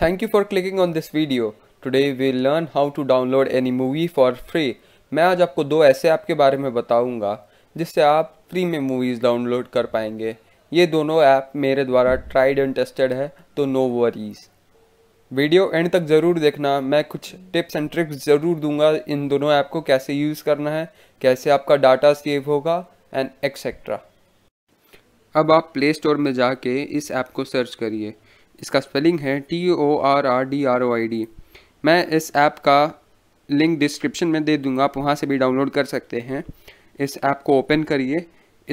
Thank you for clicking on this video today we learn how to download any movie for free मैं आज आपको दो ऐसे app के बारे में बताऊंगा जिससे आप फ्री में मूवीज़ डाउनलोड कर पाएंगे ये दोनों ऐप मेरे द्वारा ट्राइड एंड टेस्टेड है तो नो वरीज वीडियो एंड तक ज़रूर देखना मैं कुछ टिप्स एंड ट्रिक्स ज़रूर दूंगा इन दोनों ऐप को कैसे यूज़ करना है कैसे आपका डाटा सेव होगा एंड एक्सेट्रा अब आप प्ले स्टोर में जाके इस ऐप को सर्च करिए इसका स्पेलिंग है T O R R D R O I D मैं इस ऐप का लिंक डिस्क्रिप्शन में दे दूंगा आप वहाँ से भी डाउनलोड कर सकते हैं इस ऐप को ओपन करिए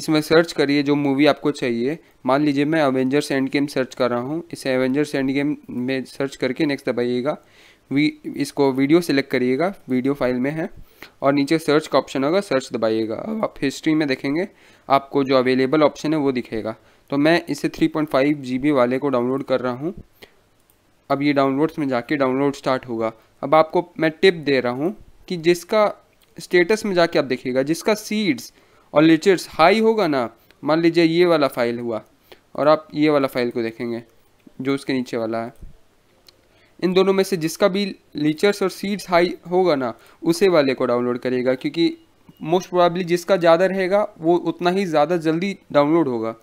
इसमें सर्च करिए जो मूवी आपको चाहिए मान लीजिए मैं अवेंजर्स एंड गेम सर्च कर रहा हूँ इसे अवेंजर्स एंड गेम में सर्च करके नेक्स्ट दबाइएगा वी इसको वीडियो सेलेक्ट करिएगा वीडियो फाइल में है और नीचे सर्च का ऑप्शन होगा सर्च दबाइएगा अब आप हिस्ट्री में देखेंगे आपको जो अवेलेबल ऑप्शन है वो दिखेगा तो मैं इसे 3.5 बी वाले को डाउनलोड कर रहा हूँ अब ये डाउनलोड्स में जाके डाउनलोड स्टार्ट होगा अब आपको मैं टिप दे रहा हूँ कि जिसका स्टेटस में जाके आप देखिएगा जिसका सीड्स और लिचर्स हाई होगा ना मान लीजिए ये वाला फाइल हुआ और आप ये वाला फाइल को देखेंगे जो उसके नीचे वाला है इन दोनों में से जिसका भी लीचर्स और सीड्स हाई होगा ना उसे वाले को डाउनलोड करेगा क्योंकि मोस्ट प्रोबेबली जिसका ज़्यादा रहेगा वो उतना ही ज़्यादा जल्दी डाउनलोड होगा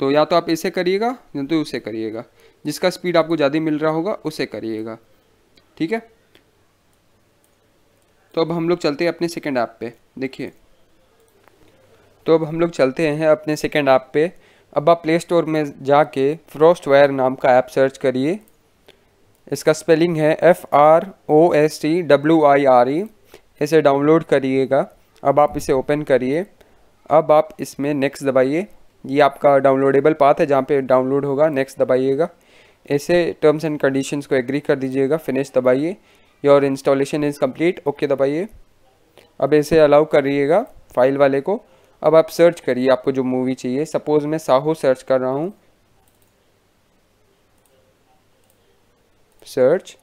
तो या तो आप इसे करिएगा या तो उसे करिएगा जिसका स्पीड आपको ज़्यादा मिल रहा होगा उसे करिएगा ठीक है तो अब हम लोग चलते हैं अपने सेकेंड ऐप पे देखिए तो अब हम लोग चलते हैं अपने सेकेंड ऐप पे अब आप प्ले स्टोर में जाके फ्रॉस्ट वायर नाम का ऐप सर्च करिए इसका स्पेलिंग है F R O S T W I R E इसे डाउनलोड करिएगा अब आप इसे ओपन करिए अब आप इसमें नेक्स्ट दबाइए ये आपका डाउनलोडेबल पाथ है जहाँ पे डाउनलोड होगा नेक्स्ट दबाइएगा इसे टर्म्स एंड कंडीशंस को एग्री कर दीजिएगा फिनिश दबाइए your installation is complete okay दबाइए अब इसे अलाउ करिएगा फाइल वाले को अब आप सर्च करिए आपको जो मूवी चाहिए सपोज़ मैं साहू सर्च कर रहा हूँ सर्च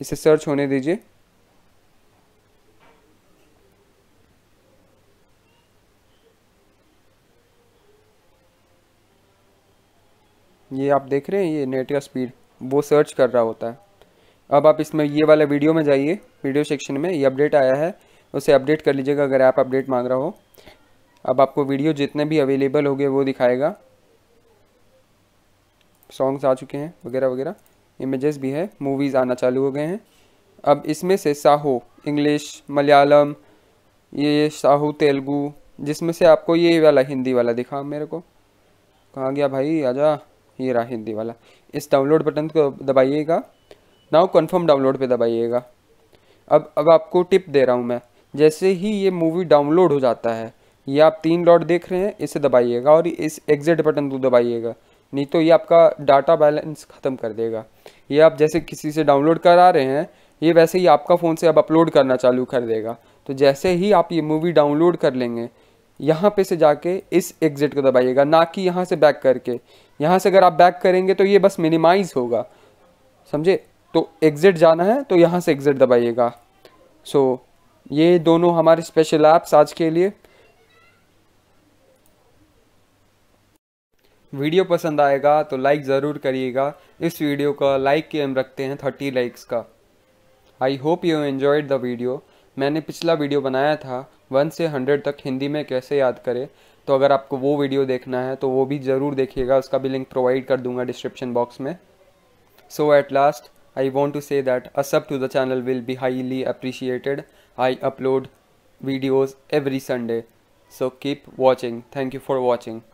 इसे सर्च होने दीजिए ये आप देख रहे हैं ये नेट का स्पीड वो सर्च कर रहा होता है अब आप इसमें ये वाला वीडियो में जाइए वीडियो सेक्शन में ये अपडेट आया है उसे अपडेट कर लीजिएगा अगर आप अपडेट मांग रहा हो अब आपको वीडियो जितने भी अवेलेबल हो गए वो दिखाएगा सॉन्ग्स आ चुके हैं वगैरह वगैरह इमेजेस भी है मूवीज़ आना चालू हो गए हैं अब इसमें से साहो इंग्लिश मलयालम ये साहू तेलुगू जिसमें से आपको ये वाला हिंदी वाला दिखा मेरे को कहा गया भाई आजा ये रहा हिंदी वाला इस डाउनलोड बटन को दबाइएगा नाउ कंफर्म डाउनलोड पे दबाइएगा अब अब आपको टिप दे रहा हूँ मैं जैसे ही ये मूवी डाउनलोड हो जाता है ये आप तीन लॉट देख रहे हैं इसे दबाइएगा और इस एग्जिट बटन को दबाइएगा नहीं तो ये आपका डाटा बैलेंस ख़त्म कर देगा ये आप जैसे किसी से डाउनलोड करा रहे हैं ये वैसे ही आपका फ़ोन से अब अपलोड करना चालू कर देगा तो जैसे ही आप ये मूवी डाउनलोड कर लेंगे यहाँ पे से जाके इस एग्ज़िट को दबाइएगा ना कि यहाँ से बैक करके यहाँ से अगर आप बैक करेंगे तो ये बस मिनिमाइज होगा समझे तो एग्ज़िट जाना है तो यहाँ से एग्ज़िट दबाइएगा सो so, ये दोनों हमारे स्पेशल ऐप्स आज के लिए वीडियो पसंद आएगा तो लाइक ज़रूर करिएगा इस वीडियो का लाइक के हम रखते हैं थर्टी लाइक्स का I hope you enjoyed the video मैंने पिछला वीडियो बनाया था वन से हंड्रेड तक हिंदी में कैसे याद करें तो अगर आपको वो वीडियो देखना है तो वो भी ज़रूर देखिएगा उसका भी लिंक प्रोवाइड कर दूंगा डिस्क्रिप्शन बॉक्स में so at last I want to say that a sub to the channel will be highly appreciated. I upload videos every Sunday. So keep watching. Thank you for